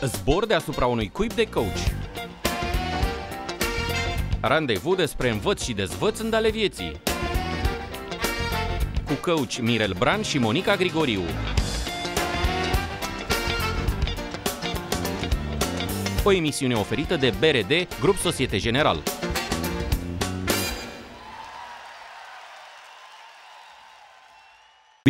Zbor deasupra unui cuib de coach. Randevu despre învăț și dezvăț în ale vieții. Cu coach Mirel Bran și Monica Grigoriu. O emisiune oferită de BRD, Grup Societe General.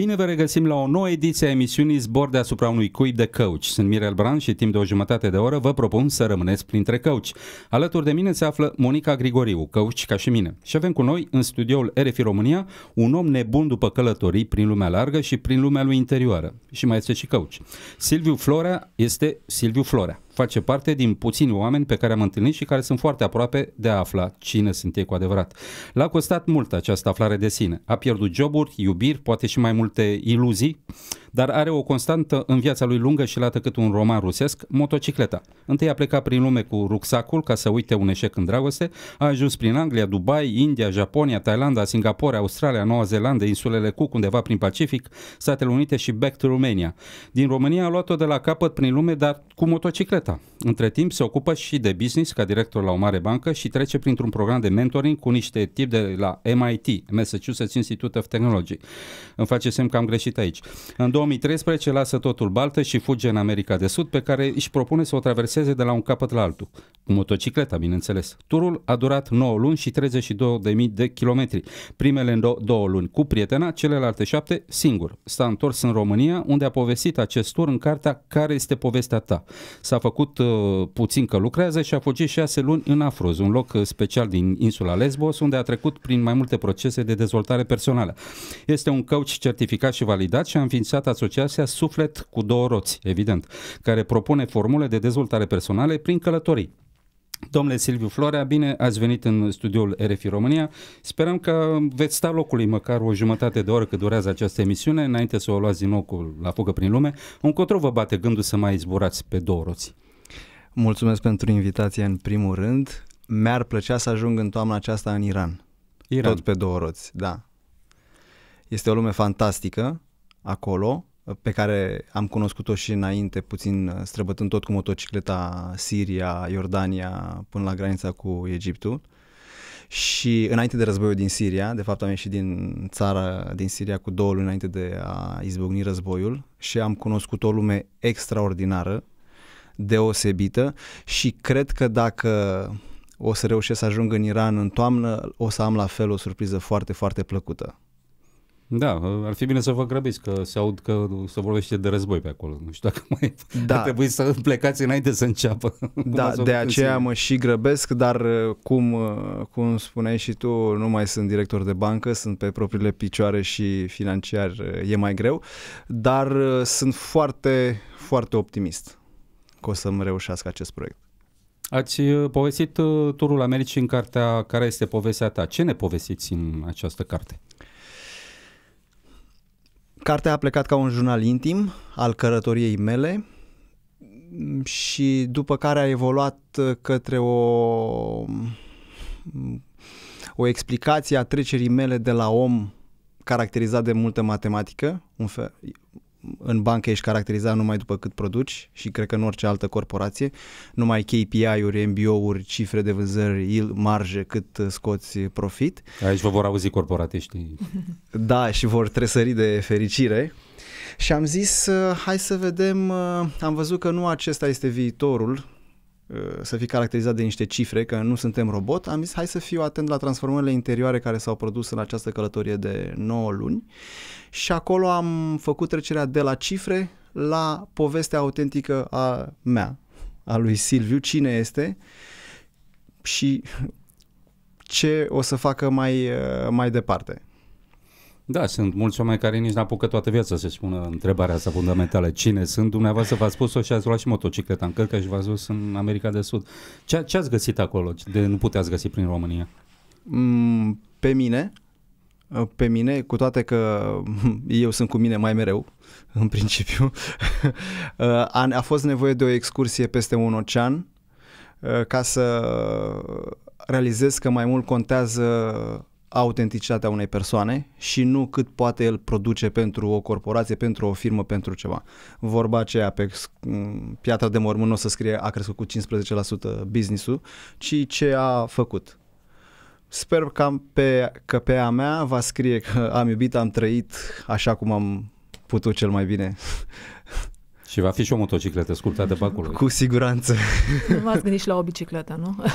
Bine vă regăsim la o nouă ediție a emisiunii Zbor deasupra unui cuib de căuci. Sunt Mirel Bran și timp de o jumătate de oră vă propun să rămâneți printre căuci. Alături de mine se află Monica Grigoriu, căuci ca și mine. Și avem cu noi în studioul RFI România un om nebun după călătorii prin lumea largă și prin lumea lui interioară. Și mai este și căuci. Silviu Florea este Silviu Florea face parte din puțini oameni pe care am întâlnit și care sunt foarte aproape de a afla cine sunt ei cu adevărat. L-a costat mult această aflare de sine. A pierdut joburi, iubiri, poate și mai multe iluzii. Uh, dar are o constantă în viața lui lungă și lată cât un roman rusesc, motocicleta. Întâi a plecat prin lume cu rucsacul ca să uite un eșec în dragoste, a ajuns prin Anglia, Dubai, India, Japonia, Thailanda, Singapore, Australia, Noua Zeelandă, insulele Cook, undeva prin Pacific, Statele Unite și back to Romania. Din România a luat-o de la capăt prin lume, dar cu motocicleta. Între timp se ocupă și de business ca director la o mare bancă și trece printr-un program de mentoring cu niște tip de la MIT, Massachusetts Institute of Technology. Îmi face semn că am greșit aici. În 2013 lasă totul baltă și fuge în America de Sud, pe care își propune să o traverseze de la un capăt la altul. Cu motocicleta, bineînțeles. Turul a durat 9 luni și 32.000 de kilometri. Primele două luni cu prietena, celelalte șapte singur. S-a întors în România, unde a povestit acest tur în cartea Care este povestea ta. S-a făcut uh, puțin că lucrează și a fugit 6 luni în Afroz, un loc uh, special din insula Lesbos, unde a trecut prin mai multe procese de dezvoltare personală. Este un coach certificat și validat și a înființat asociația Suflet cu două roți, evident, care propune formule de dezvoltare personale prin călătorii. Domnule Silviu Florea, bine ați venit în studioul RFI România. Sperăm că veți sta locului măcar o jumătate de oră cât durează această emisiune, înainte să o luați din nou cu la fugă prin lume. Un Cotro vă bate gândul să mai zburați pe două roți. Mulțumesc pentru invitație în primul rând. Mi-ar plăcea să ajung în toamna aceasta în Iran. Iran. Tot pe două roți, da. Este o lume fantastică acolo, pe care am cunoscut-o și înainte, puțin uh, străbătând tot cu motocicleta Siria, Iordania, până la granița cu Egiptul. Și înainte de războiul din Siria, de fapt am ieșit din țara din Siria cu două luni înainte de a izbucni războiul și am cunoscut o lume extraordinară, deosebită și cred că dacă o să reușesc să ajung în Iran în toamnă, o să am la fel o surpriză foarte, foarte plăcută. Da, uh, ar fi bine să vă grăbiți, că se aud că se vorbește de război pe acolo. Nu știu dacă mai da. trebuie să plecați înainte să înceapă. Da, de aceea mă și grăbesc, dar uh, cum, uh, cum spuneai și tu, nu mai sunt director de bancă, sunt pe propriile picioare și financiar e mai greu, dar sunt foarte, foarte optimist că o să-mi reușească acest proiect. Ați povestit turul Americii în cartea Care este povestea ta. Ce ne povestiți în această carte? Cartea a plecat ca un jurnal intim al călătoriei mele și după care a evoluat către o o explicație a trecerii mele de la om caracterizat de multă matematică, un fel, în bancă ești caracterizat numai după cât produci și cred că în orice altă corporație, numai KPI-uri, MBO-uri, cifre de vânzări, marge, cât uh, scoți profit. Aici vă vor auzi corporatiștii. Da, și vor tresări de fericire. Și am zis, uh, hai să vedem, uh, am văzut că nu acesta este viitorul, Uh, să fie caracterizat de niște cifre, că nu suntem robot, am zis hai să fiu atent la transformările interioare care s-au produs în această călătorie de 9 luni și acolo am făcut trecerea de la cifre la povestea autentică a mea, a lui Silviu, cine este și ce o să facă mai, uh, mai departe. Da, sunt mulți oameni care nici n-apucă toată viața să spună întrebarea asta fundamentală. Cine sunt? Dumneavoastră v-ați spus-o și ați luat și motocicleta în cărcă și v-ați dus în America de Sud. Ce, ce ați găsit acolo de nu puteați găsi prin România? Mm, pe mine, pe mine, cu toate că eu sunt cu mine mai mereu, în principiu, a, a fost nevoie de o excursie peste un ocean uh, ca să realizez că mai mult contează autenticitatea unei persoane și nu cât poate el produce pentru o corporație, pentru o firmă, pentru ceva. Vorba aceea pe piatra de mormânt nu o să scrie a crescut cu 15% business-ul, ci ce a făcut. Sper că, pe, că pe a mea va scrie că am iubit, am trăit așa cum am putut cel mai bine și va fi și o motocicletă sculptată de bacul. Cu siguranță. Nu v-ați gândit și la o bicicletă, nu? Uh,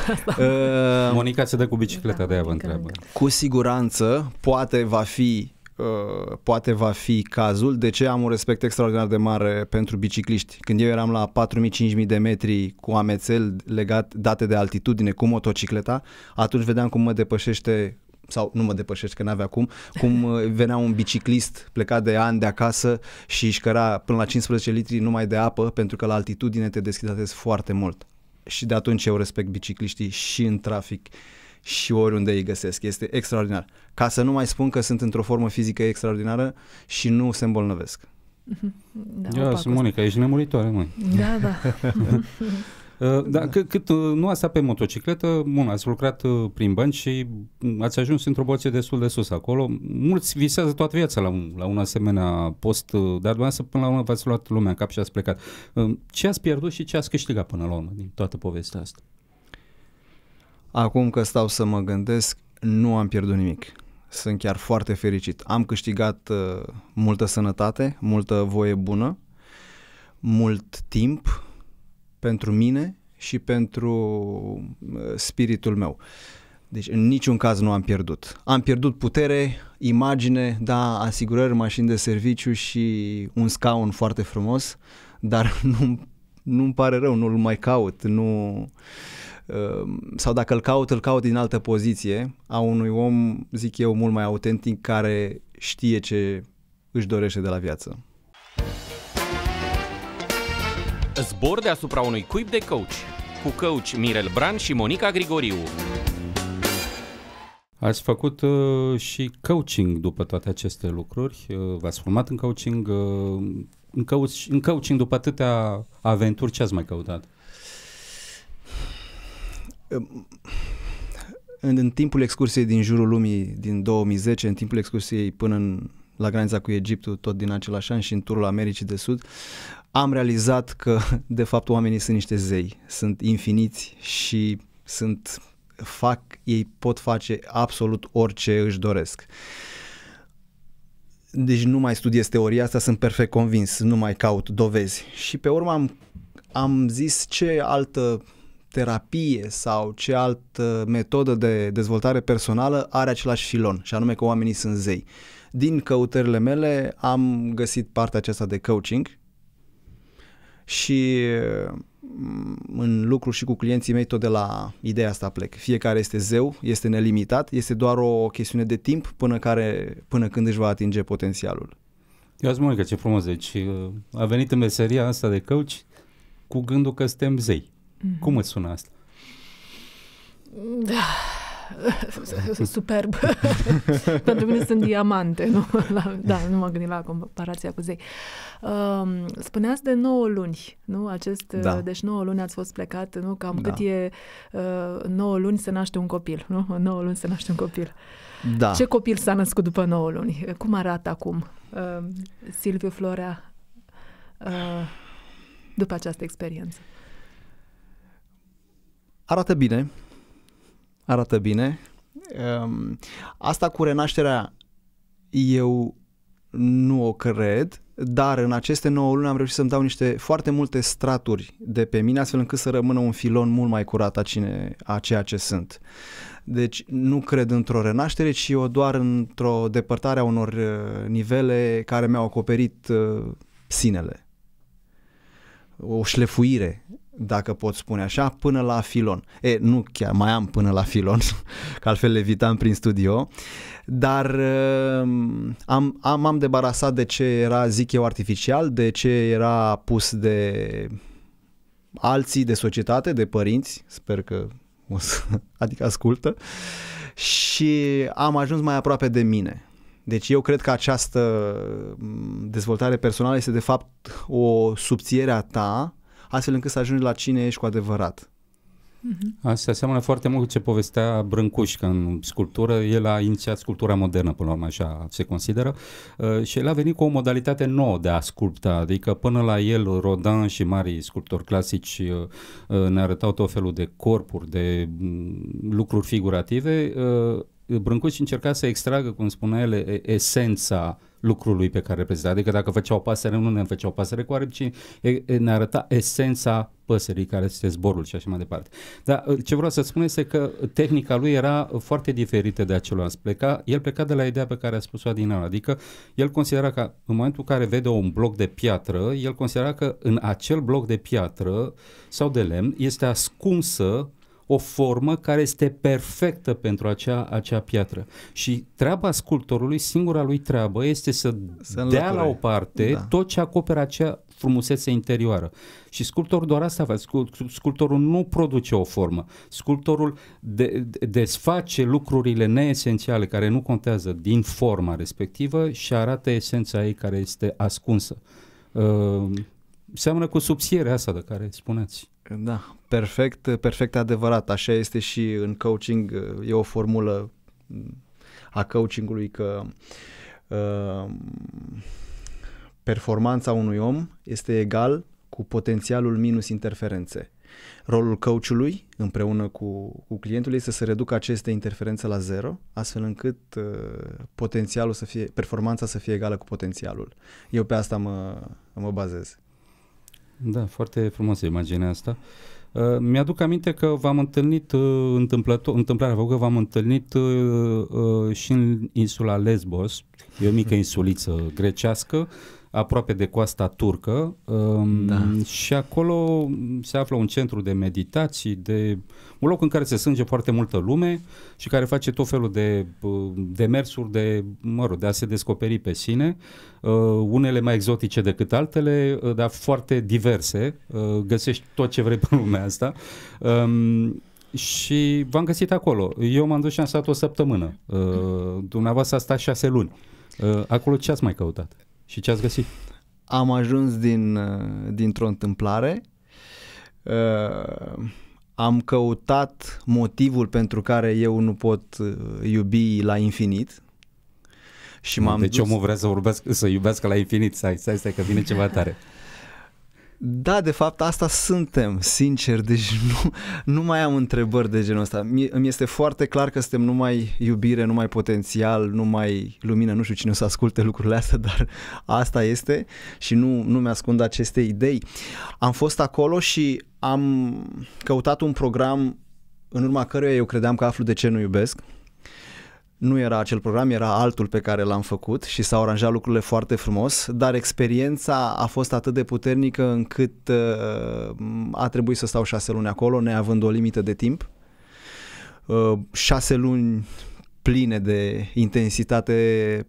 Monica se dă cu bicicleta, da, de aia vă întreabă. Cu siguranță, poate va fi uh, poate va fi cazul. De ce am un respect extraordinar de mare pentru bicicliști? Când eu eram la 4.000-5.000 de metri cu amețel legat date de altitudine cu motocicleta, atunci vedeam cum mă depășește sau nu mă depășești că n-avea cum, cum uh, venea un biciclist plecat de ani de acasă și își căra până la 15 litri numai de apă pentru că la altitudine te deschidatezi foarte mult. Și de atunci eu respect bicicliștii și în trafic și oriunde îi găsesc. Este extraordinar. Ca să nu mai spun că sunt într-o formă fizică extraordinară și nu se îmbolnăvesc. Da, Ia, Monica, ești nemuritoare, măi. Da, da. Da, da. Cât, cât ă, nu a stat pe motocicletă, bun, ați lucrat ă, prin bani și ați ajuns într-o poziție destul de sus acolo. Mulți visează toată viața la un, la un asemenea post, dar dumneavoastră până la urmă v-ați luat lumea în cap și ați plecat. Ce ați pierdut și ce ați câștigat până la urmă din toată povestea asta? Acum că stau să mă gândesc, nu am pierdut nimic. Sunt chiar foarte fericit. Am câștigat uh, multă sănătate, multă voie bună, mult timp, pentru mine și pentru uh, spiritul meu. Deci în niciun caz nu am pierdut. Am pierdut putere, imagine, da, asigurări, mașini de serviciu și un scaun foarte frumos, dar nu, nu-mi pare rău, nu-l mai caut, nu... Uh, sau dacă îl caut, îl caut din altă poziție a unui om, zic eu, mult mai autentic, care știe ce își dorește de la viață. Zbor deasupra unui cuib de coach cu coach Mirel Bran și Monica Grigoriu. Ați făcut uh, și coaching după toate aceste lucruri, uh, v-ați format în coaching, uh, în, coach, în coaching după atâtea aventuri, ce ați mai căutat? În, în timpul excursiei din jurul lumii din 2010, în timpul excursiei până în, la granița cu Egiptul, tot din același an și în turul Americii de Sud, am realizat că de fapt oamenii sunt niște zei, sunt infiniți și sunt fac, ei pot face absolut orice își doresc. Deci nu mai studiez teoria asta, sunt perfect convins, nu mai caut dovezi. Și pe urmă am, am zis ce altă terapie sau ce altă metodă de dezvoltare personală are același filon, și anume că oamenii sunt zei. Din căutările mele am găsit partea aceasta de coaching și mm, în lucru și cu clienții mei tot de la ideea asta plec. Fiecare este zeu, este nelimitat, este doar o chestiune de timp până, care, până când își va atinge potențialul. Eu zic, că ce frumos, deci uh, a venit în meseria asta de coach cu gândul că suntem zei. Mm. Cum îți sună asta? Da. superb. Pentru mine sunt diamante, nu? La, da, nu mă gândit la comparația cu zei. Um, spuneați de 9 luni, nu? Acest, da. Uh, deci 9 luni ați fost plecat, nu? Cam da. cât e uh, 9 luni se naște un copil, nu? 9 luni se naște un copil. Da. Ce copil s-a născut după 9 luni? Cum arată acum uh, Silviu Florea uh, după această experiență? Arată bine, arată bine. Ehm, asta cu renașterea eu nu o cred, dar în aceste 9 luni am reușit să-mi dau niște foarte multe straturi de pe mine, astfel încât să rămână un filon mult mai curat a, cine, a ceea ce sunt. Deci nu cred într-o renaștere, ci o doar într-o depărtare a unor uh, nivele care mi-au acoperit uh, sinele. O șlefuire dacă pot spune așa, până la filon. E, nu chiar, mai am până la filon, că altfel levitam prin studio, dar ehm, am, am, am debarasat de ce era, zic eu, artificial, de ce era pus de alții, de societate, de părinți, sper că o să, adică ascultă, și am ajuns mai aproape de mine. Deci eu cred că această mm, dezvoltare personală este de fapt o subțiere a ta astfel încât să ajungi la cine ești cu adevărat. Mm-hmm. Asta seamănă foarte mult cu ce povestea Brâncuș, că în sculptură el a inițiat sculptura modernă, până la urmă așa se consideră, uh, și el a venit cu o modalitate nouă de a sculpta, adică până la el Rodin și mari sculptori clasici uh, uh, ne arătau tot felul de corpuri, de mm, lucruri figurative, Brâncuș încerca să extragă, cum spunea el, esența lucrului pe care reprezenta. Adică dacă făcea o pasăre, nu ne făcea o pasăre cu aripi, ci ne arăta esența păsării care este zborul și așa mai departe. Dar uh, ce vreau să spun este că tehnica lui era foarte diferită de aceluia. Pleca, el pleca de la ideea pe care a spus-o Adinara, adică el considera că în momentul în care vede un bloc de piatră, el considera că în acel bloc de piatră sau de lemn este ascunsă o formă care este perfectă pentru acea, acea piatră. Și treaba sculptorului, singura lui treabă, este să, să dea la o parte da. tot ce acoperă acea frumusețe interioară. Și sculptorul doar asta face. Sculptorul nu produce o formă. Sculptorul de, de, desface lucrurile neesențiale care nu contează din forma respectivă și arată esența ei care este ascunsă. Uh, seamănă cu subțierea asta de care spuneți. Da, perfect, perfect adevărat. Așa este și în coaching, e o formulă a coachingului că uh, performanța unui om este egal cu potențialul minus interferențe. Rolul coachului împreună cu, cu clientul este să se reducă aceste interferențe la zero, astfel încât uh, potențialul să fie, performanța să fie egală cu potențialul. Eu pe asta mă, mă bazez. Da, foarte frumoasă imaginea asta. Uh, Uh, mi-aduc aminte că v-am întâlnit uh, întâmplător, întâmplarea făcută, v-am întâlnit uh, uh, și în insula Lesbos, e o mică insuliță grecească, aproape de coasta turcă um, da. și acolo se află un centru de meditații, de un loc în care se sânge foarte multă lume și care face tot felul de uh, demersuri de, mă rog, de a se descoperi pe sine, uh, unele mai exotice decât altele, uh, dar foarte diverse, uh, găsești tot ce vrei pe lumea asta. Um, și v-am găsit acolo. Eu m-am dus și am stat o săptămână. Uh, dumneavoastră a stat șase luni. Uh, acolo ce ați mai căutat? Și ce ați găsit? Am ajuns din, uh, dintr-o întâmplare. Uh, am căutat motivul pentru care eu nu pot uh, iubi la infinit. Și m-am deci dus... omul vrea să, urbesc, să iubească la infinit, stai, stai, stai, că vine ceva tare. Da, de fapt asta suntem, sincer, deci nu, nu mai am întrebări de genul ăsta. Mi, îmi este foarte clar că suntem numai iubire, numai potențial, numai lumină, nu știu cine o să asculte lucrurile astea, dar asta este și nu, nu mi-ascund aceste idei. Am fost acolo și am căutat un program în urma căruia eu credeam că aflu de ce nu iubesc, nu era acel program, era altul pe care l-am făcut și s-au aranjat lucrurile foarte frumos, dar experiența a fost atât de puternică încât uh, a trebuit să stau șase luni acolo, neavând o limită de timp. Uh, șase luni pline de intensitate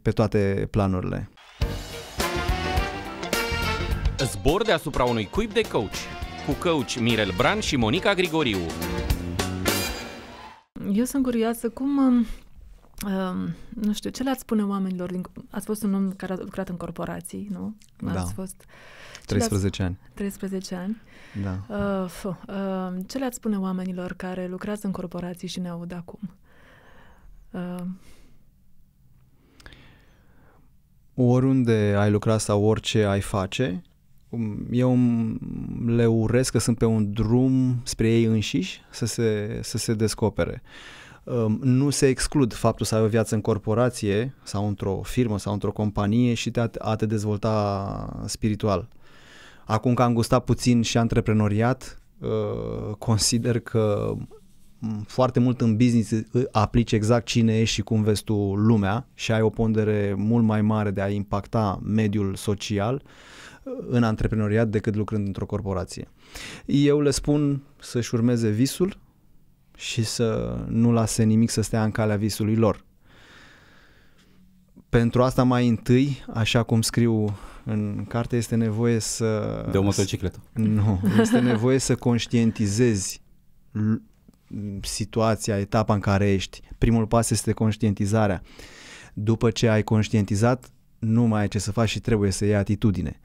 pe toate planurile. Zbor deasupra unui cuib de coach cu coach Mirel Bran și Monica Grigoriu. Eu sunt curioasă cum um, Um, nu știu, ce le-ați spune oamenilor? Din, ați fost un om care a lucrat în corporații, nu? Da. Ați da. fost... 13 ani. 13 ani. Da. Uh, fă, uh, ce le-ați spune oamenilor care lucrează în corporații și ne aud acum? Uh. Oriunde ai lucra sau orice ai face, um, eu le urez că sunt pe un drum spre ei înșiși să se, să se descopere. Uh, Ehm, nu se exclud faptul să ai o viață în corporație sau într-o firmă sau într-o companie și te, a te dezvolta spiritual. Acum că am gustat puțin și antreprenoriat, ehm, consider că foarte mult în business aplici exact cine ești și cum vezi tu lumea și ai o pondere mult mai mare de a impacta mediul social ehm, în antreprenoriat decât lucrând într-o corporație. Eu le spun să-și urmeze visul, și să nu lase nimic să stea în calea visului lor. Pentru asta mai întâi, așa cum scriu în carte, este nevoie să... De o motocicletă. Nu, este nevoie să conștientizezi situația, etapa în care ești. Primul pas este conștientizarea. După ce ai conștientizat, nu mai ai ce să faci și trebuie să iei atitudine.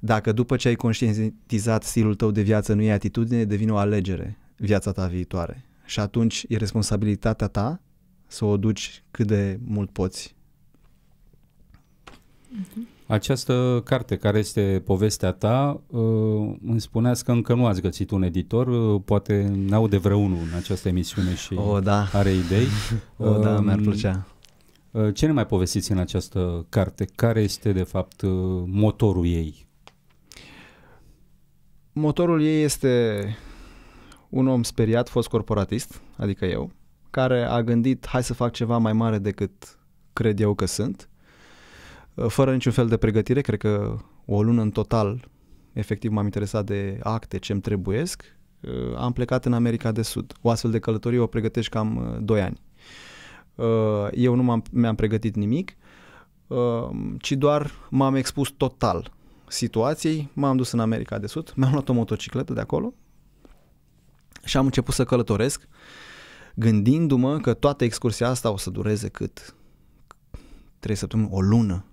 Dacă după ce ai conștientizat stilul tău de viață nu iei atitudine, devine o alegere viața ta viitoare. Și atunci e responsabilitatea ta să o duci cât de mult poți. Mhm. Această carte care este povestea ta, uh, îmi spuneați că încă nu ați găsit un editor, uh, poate n-aude vreunul în această emisiune și o, da. are idei. O, da, mi-ar um, plăcea. Uh, ce ne mai povestiți în această carte? Care este, de fapt, motorul ei? Motorul ei este un om speriat, fost corporatist, adică eu, care a gândit hai să fac ceva mai mare decât cred eu că sunt, uh, fără niciun fel de pregătire, cred că o lună în total, efectiv m-am interesat de acte ce mi trebuiesc, uh, am plecat în America de Sud. O astfel de călătorie o pregătești cam 2 uh, ani. Eu nu m-am, mi-am pregătit nimic, ci doar m-am expus total situației, m-am dus în America de Sud, mi-am luat o motocicletă de acolo, și am început să călătoresc gândindu-mă că toată excursia asta o să dureze cât? Trei săptămâni, o lună,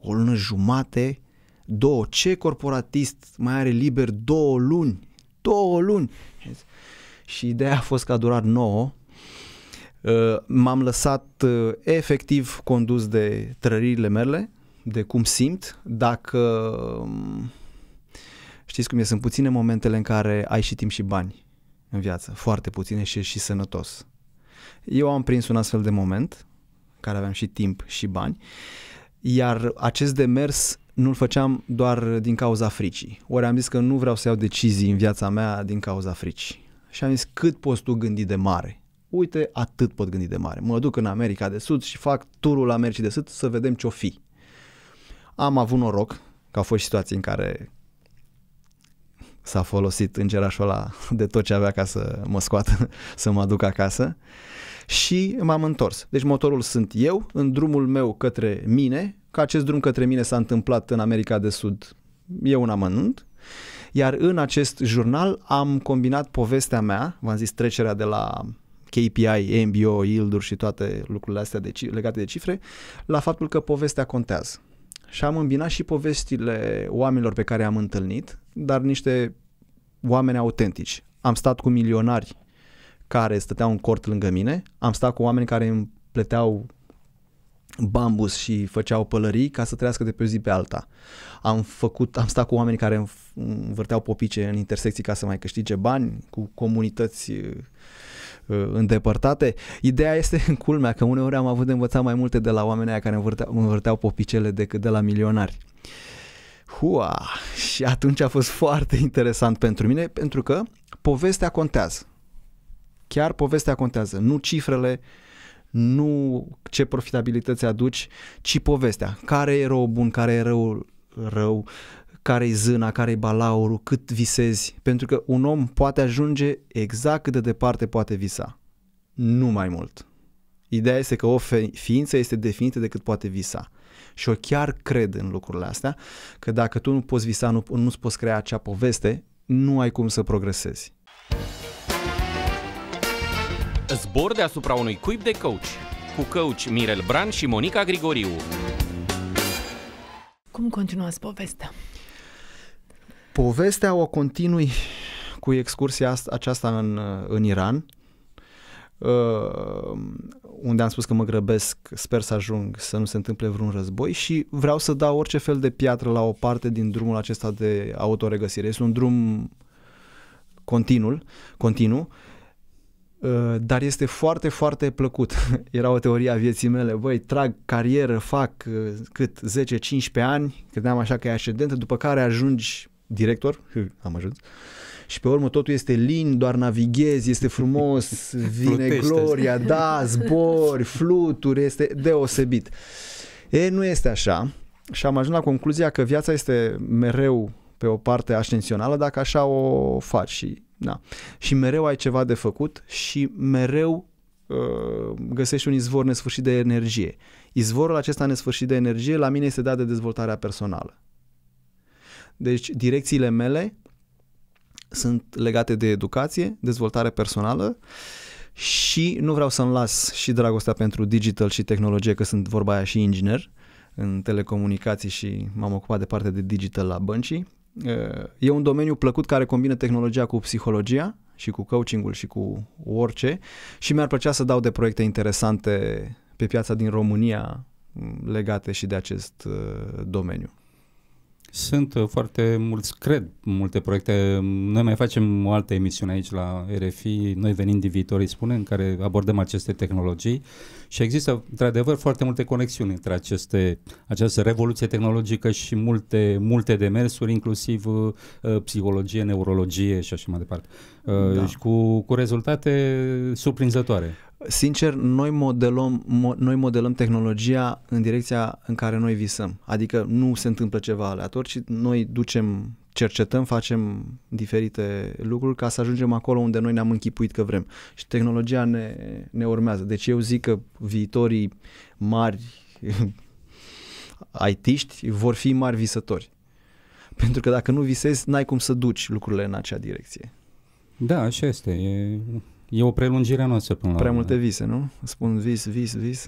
o lună jumate, două. Ce corporatist mai are liber două luni? Două luni! Și ideea a fost că a durat nouă. Ă, m-am lăsat ă, efectiv condus de trăririle mele, de cum simt, dacă știți cum e, sunt puține momentele în care ai și timp și bani în viață, foarte puține și și sănătos. Eu am prins un astfel de moment, care aveam și timp și bani, iar acest demers nu-l făceam doar din cauza fricii. Ori am zis că nu vreau să iau decizii în viața mea din cauza fricii. Și am zis, cât poți tu gândi de mare? Uite, atât pot gândi de mare. Mă duc în America de Sud și fac turul Americii de Sud să vedem ce-o fi. Am avut noroc că au fost situații în care s-a folosit îngerașul ăla de tot ce avea ca să mă scoată, să mă aduc acasă și m-am întors. Deci motorul sunt eu, în drumul meu către mine, că acest drum către mine s-a întâmplat în America de Sud, e un amănunt, iar în acest jurnal am combinat povestea mea, v-am zis trecerea de la KPI, MBO, yield și toate lucrurile astea de, legate de cifre, la faptul că povestea contează și am îmbinat și povestile oamenilor pe care am întâlnit, dar niște oameni autentici. Am stat cu milionari care stăteau în cort lângă mine, am stat cu oameni care îmi plăteau bambus și făceau pălării ca să trăiască de pe o zi pe alta. Am, făcut, am stat cu oameni care învârteau popice în intersecții ca să mai câștige bani, cu comunități Uh, îndepărtate. Ideea este în culmea că uneori am avut de învățat mai multe de la oamenii care învârteau, învârteau popicele decât de la milionari. Hua! Și atunci a fost foarte interesant pentru mine pentru că povestea contează. Chiar povestea contează, nu cifrele, nu ce profitabilități aduci, ci povestea. Care e rău bun, care e rău rău, care e zâna, care e balaurul, cât visezi, pentru că un om poate ajunge exact cât de departe poate visa, nu mai mult. Ideea este că o ființă este definită de cât poate visa. Și eu chiar cred în lucrurile astea, că dacă tu nu poți visa, nu, nu-ți poți crea acea poveste, nu ai cum să progresezi. Zbor deasupra unui cuib de coach cu coach Mirel Bran și Monica Grigoriu. Cum continuați povestea? Povestea o continui cu excursia aceasta în, în Iran, uh, unde am spus că mă grăbesc, sper să ajung, să nu se întâmple vreun război și vreau să dau orice fel de piatră la o parte din drumul acesta de autoregăsire. Este un drum continul, continuu, uh, dar este foarte, foarte plăcut. Era o teorie a vieții mele. Băi, trag carieră, fac uh, cât 10-15 ani, credeam așa că e ascendentă, după care ajungi director, am ajuns. Și pe urmă totul este lin, doar navighezi, este frumos, vine Plutește. gloria, da, zbori, fluturi, este deosebit. E, nu este așa și am ajuns la concluzia că viața este mereu pe o parte ascensională dacă așa o faci și da. Și mereu ai ceva de făcut și mereu ă, găsești un izvor nesfârșit de energie. Izvorul acesta nesfârșit de energie la mine este dat de dezvoltarea personală. Deci direcțiile mele sunt legate de educație, dezvoltare personală și nu vreau să-mi las și dragostea pentru digital și tehnologie, că sunt vorba aia și inginer în telecomunicații și m-am ocupat de partea de digital la băncii. Eh, e un domeniu plăcut care combină tehnologia cu psihologia și cu coachingul și cu orice și mi-ar plăcea să dau de proiecte interesante pe piața din România mm, legate și de acest eh, domeniu. Sunt uh, foarte mulți, cred, multe proiecte. Noi mai facem o altă emisiune aici la RFI, noi venim din viitor, îi spune, în care abordăm aceste tehnologii și există, într-adevăr, foarte multe conexiuni între aceste, această revoluție tehnologică și multe, multe demersuri, inclusiv uh, psihologie, neurologie și așa mai departe. Uh, da. Și cu, cu rezultate surprinzătoare. Sincer, noi modelăm, mo, noi modelăm tehnologia în direcția în care noi visăm. Adică nu se întâmplă ceva aleator, ci noi ducem, cercetăm, facem diferite lucruri ca să ajungem acolo unde noi ne-am închipuit că vrem. Și tehnologia ne, ne urmează. Deci eu zic că viitorii mari aitiști vor fi mari visători. Pentru că dacă nu visezi, n-ai cum să duci lucrurile în acea direcție. Da, așa este. E E o prelungire a noastră până Prea la Prea multe vise, nu? Spun vis, vis, vis.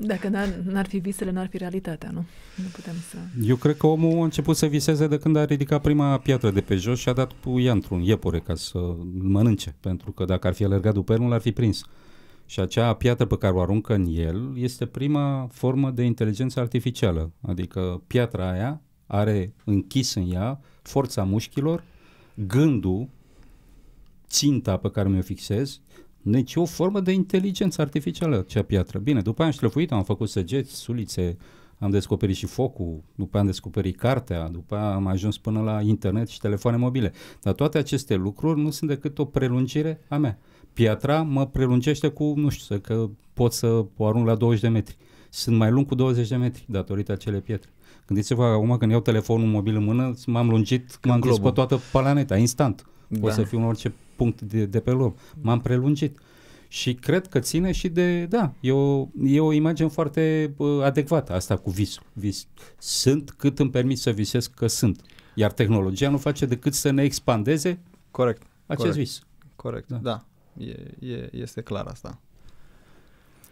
Dacă n-ar, n-ar fi visele, n-ar fi realitatea, nu? Nu putem să... Eu cred că omul a început să viseze de când a ridicat prima piatră de pe jos și a dat cu ea într-un iepure ca să mănânce, pentru că dacă ar fi alergat după el, nu l-ar fi prins. Și acea piatră pe care o aruncă în el este prima formă de inteligență artificială, adică piatra aia are închis în ea forța mușchilor gândul, ținta pe care mi-o fixez, deci o formă de inteligență artificială cea piatră. Bine, după am șlefuit, am făcut săgeți, sulițe, am descoperit și focul, după am descoperit cartea, după am ajuns până la internet și telefoane mobile. Dar toate aceste lucruri nu sunt decât o prelungire a mea. Piatra mă prelungește cu, nu știu, că pot să o arunc la 20 de metri. Sunt mai lung cu 20 de metri datorită acelei pietre. Gândiți-vă acum când iau telefonul mobil în mână, m-am lungit, m-am dus pe toată planeta, instant. Da. O să fiu în orice punct de, de pe lor. M-am prelungit. Și cred că ține și de, da, e o, e o imagine foarte uh, adecvată asta cu visul. Vis. Sunt cât îmi permit să visez că sunt. Iar tehnologia nu face decât să ne expandeze Corect. acest corect, vis. Corect, da. da. E, e, este clar asta.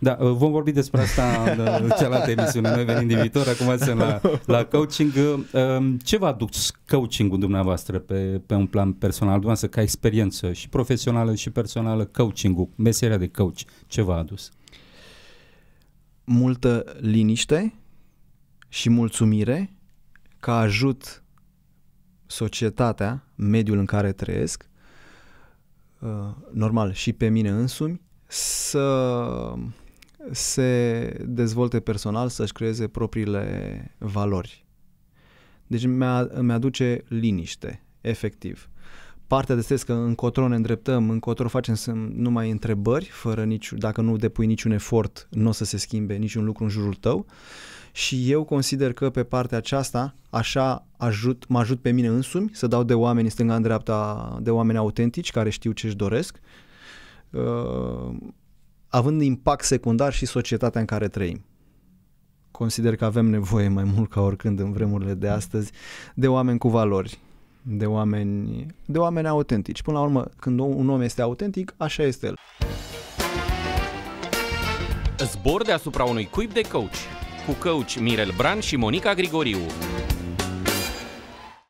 Da, uh, vom vorbi despre asta uh, în cealaltă emisiune. Noi venim din viitor, acum suntem la, la coaching. Uh, um, ce vă aduce coaching-ul dumneavoastră pe, pe un plan personal, dumneavoastră ca experiență și profesională și personală, coaching-ul, meseria de coach, ce v-a adus? Multă liniște și mulțumire că ajut societatea, mediul în care trăiesc, normal și pe mine însumi, să se dezvolte personal, să-și creeze propriile valori. Deci îmi aduce liniște, efectiv. Partea de stres că încotro ne îndreptăm, încotro facem să numai întrebări, fără nici, dacă nu depui niciun efort, nu o să se schimbe niciun lucru în jurul tău. Și eu consider că pe partea aceasta, așa ajut, mă ajut pe mine însumi să dau de oameni stânga în dreapta, de oameni autentici care știu ce își doresc. Uh, având impact secundar și societatea în care trăim. Consider că avem nevoie mai mult ca oricând în vremurile de astăzi de oameni cu valori, de oameni, de oameni autentici. Până la urmă, când un om este autentic, așa este el. Zbor deasupra unui cuib de coach cu coach Mirel Bran și Monica Grigoriu.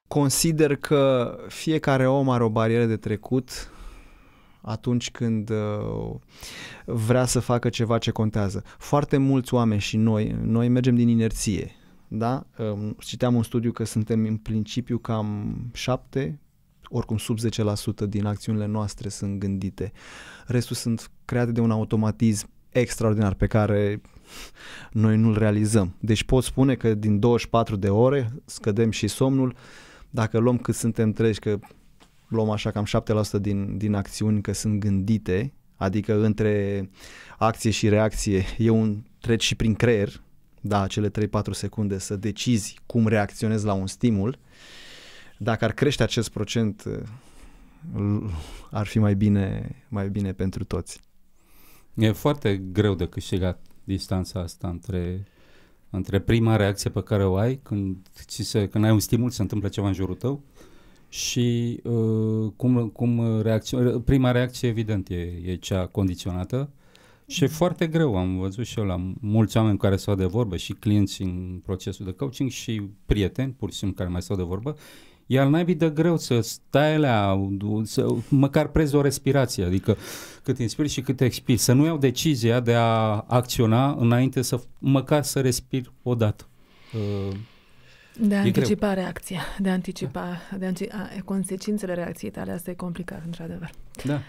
Consider că fiecare om are o barieră de trecut atunci când uh, vrea să facă ceva ce contează. Foarte mulți oameni și noi, noi mergem din inerție. Da? Um, citeam un studiu că suntem în principiu cam șapte oricum sub 10% din acțiunile noastre sunt gândite. Restul sunt create de un automatism extraordinar pe care noi nu-l realizăm. Deci pot spune că din 24 de ore scădem și somnul dacă luăm cât suntem treci, că luăm așa cam 7% din, din acțiuni că sunt gândite, adică între acție și reacție e un treci și prin creier, da, cele 3-4 secunde să decizi cum reacționezi la un stimul. Dacă ar crește acest procent, ar fi mai bine, mai bine pentru toți. E foarte greu de câștigat distanța asta între, între prima reacție pe care o ai, când, ci se, când ai un stimul, se întâmplă ceva în jurul tău, și uh, cum, cum reacționează. prima reacție evident e, e cea condiționată și e da. foarte greu, am văzut și eu la mulți oameni care stau de vorbă și clienți în procesul de coaching și prieteni pur și simplu care mai stau de vorbă iar n-ai de greu să stai la, să măcar prezi o respirație, adică cât inspiri și cât expiri, să nu iau decizia de a acționa înainte să măcar să respir o dată. Uh, de a e anticipa greu. reacția, de a anticipa da. de anticipa a, consecințele reacției tale, asta e complicat, într-adevăr. Da.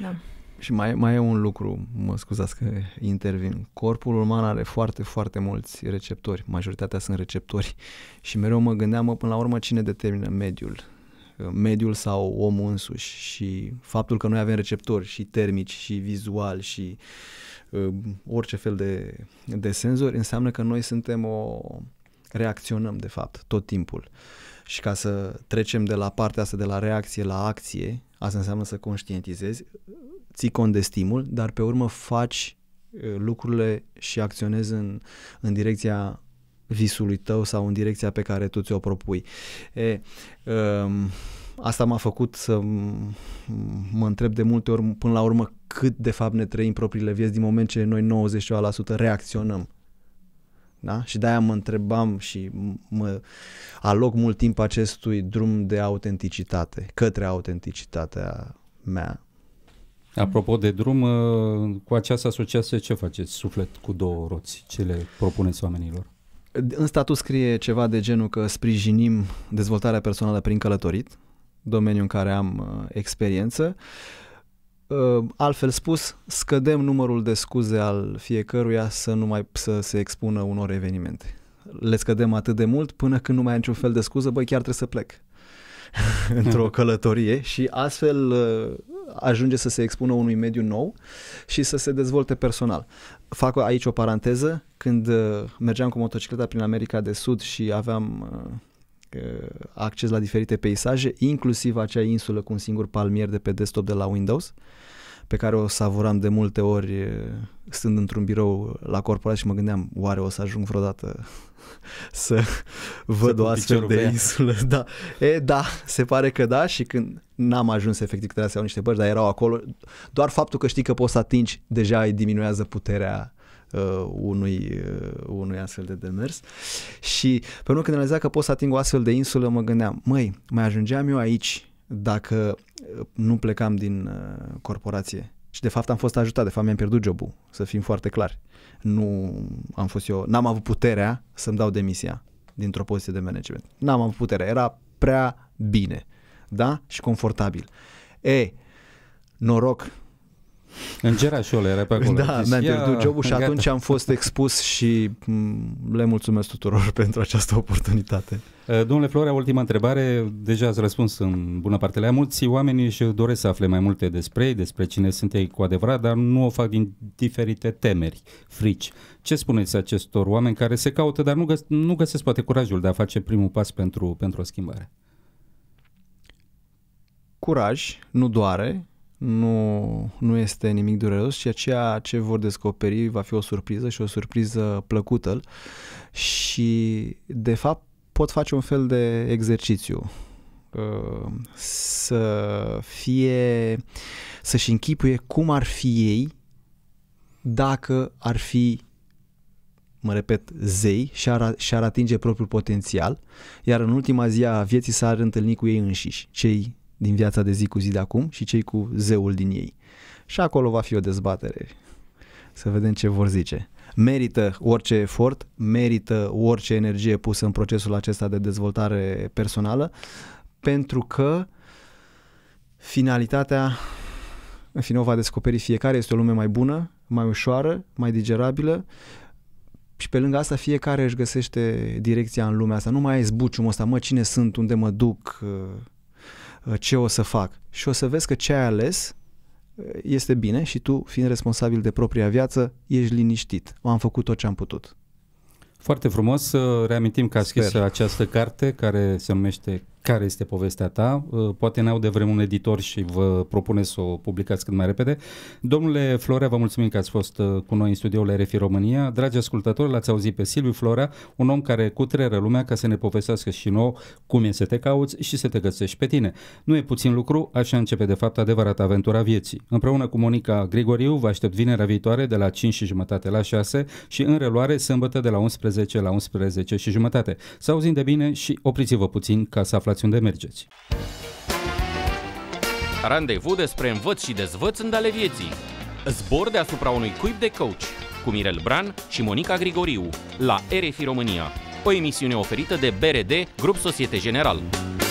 da. Și mai, mai e un lucru, mă scuzați că intervin. Corpul uman are foarte, foarte mulți receptori. Majoritatea sunt receptori. Și mereu mă gândeam, mă, până la urmă, cine determină mediul uh, mediul sau omul însuși și faptul că noi avem receptori și termici și vizual și uh, orice fel de, de senzori înseamnă că noi suntem o, reacționăm, de fapt, tot timpul. Și ca să trecem de la partea asta, de la reacție la acție, asta înseamnă să conștientizezi, ții cont de stimul, dar pe urmă faci lucrurile și acționezi în, în direcția visului tău sau în direcția pe care tu ți-o propui. E, um, asta m-a făcut să mă întreb de multe ori, până la urmă, cât de fapt ne trăim propriile vieți din moment ce noi 90% reacționăm da? Și de-aia mă întrebam și mă aloc mult timp acestui drum de autenticitate, către autenticitatea mea. Apropo de drum, ă, cu această asociație ce faceți? Suflet cu două roți, ce le propuneți oamenilor? În statut scrie ceva de genul că sprijinim dezvoltarea personală prin călătorit, domeniu în care am ă, experiență. Uh, Ă, altfel spus, scădem numărul de scuze al fiecăruia să nu mai să se expună unor evenimente. Le scădem atât de mult până când nu mai ai niciun fel de scuză, băi, chiar trebuie să plec într-o hmm. călătorie și astfel ă, ajunge să se expună unui mediu nou și să se dezvolte personal. Fac aici o paranteză, când ă, mergeam cu motocicleta prin America de Sud și aveam acces la diferite peisaje, inclusiv acea insulă cu un singur palmier de pe desktop de la Windows, pe care o savuram de multe ori stând într-un birou la corporație și mă gândeam, oare o să ajung vreodată să văd o astfel de insulă? Da. E, da, se pare că da și când n-am ajuns efectiv că trebuia să iau niște bărci, dar erau acolo, doar faptul că știi că poți să atingi, deja îi diminuează puterea uh, unui, uh, unui astfel de demers. Și pe mine când realizat că pot să ating o astfel de insulă, mă gândeam, măi, mai ajungeam eu aici dacă uh, nu plecam din uh, corporație. Și de fapt am fost ajutat, de fapt mi-am pierdut jobul, să fim foarte clari. Nu am fost eu, n-am avut puterea să-mi dau demisia dintr-o poziție de management. N-am avut puterea, era prea bine, da? Și confortabil. E, noroc în Gerașul era pe acolo. Da, mi-am pierdut jobul și atunci am fost expus și mm, le mulțumesc tuturor pentru această oportunitate. Eh, domnule Florea, ultima întrebare, deja ați răspuns în bună parte la Mulți oameni și doresc să afle mai multe despre ei, despre cine sunt ei cu adevărat, dar nu o fac din diferite temeri, frici. Ce spuneți acestor oameni care se caută, dar nu, găs- nu găsesc poate curajul de a face primul pas pentru, pentru o schimbare? Curaj, nu doare, nu, nu este nimic dureros și ceea ce vor descoperi va fi o surpriză și o surpriză plăcută și de fapt pot face un fel de exercițiu uh, să fie să-și închipuie cum ar fi ei dacă ar fi mă repet, zei și ar, și ar atinge propriul potențial, iar în ultima zi a vieții s-ar întâlni cu ei înșiși, cei din viața de zi cu zi de acum și cei cu zeul din ei. Și acolo va fi o dezbatere. Să vedem ce vor zice. Merită orice efort, merită orice energie pusă în procesul acesta de dezvoltare personală, pentru că finalitatea, în final, va descoperi fiecare, este o lume mai bună, mai ușoară, mai digerabilă și pe lângă asta fiecare își găsește direcția în lumea asta. Nu mai ai zbuciumul ăsta, mă, cine sunt, unde mă duc, Uh, ce o să fac și o să vezi că ce ai ales uh, este bine și tu, fiind responsabil de propria viață, ești liniștit. Am făcut tot ce am putut. Foarte frumos, uh, reamintim că a scris această carte care se numește care este povestea ta. Uh, poate n-au de vreme un editor și vă propune să o publicați cât mai repede. Domnule Florea, vă mulțumim că ați fost uh, cu noi în studioul RFI România. Dragi ascultători, l-ați auzit pe Silviu Florea, un om care cutreră lumea ca să ne povestească și nouă cum e să te cauți și să te găsești pe tine. Nu e puțin lucru, așa începe de fapt adevărata aventura vieții. Împreună cu Monica Grigoriu vă aștept vinerea viitoare de la 5 și jumătate la 6 și în reluare sâmbătă de la 11 la 11 și jumătate. Să auzim de bine și opriți-vă puțin ca să aflați aflați unde mergeți. Randevu despre învăț și dezvăț în ale vieții. Zbor deasupra unui cuib de coach cu Mirel Bran și Monica Grigoriu la RFI România. O emisiune oferită de BRD, Grup Societe General.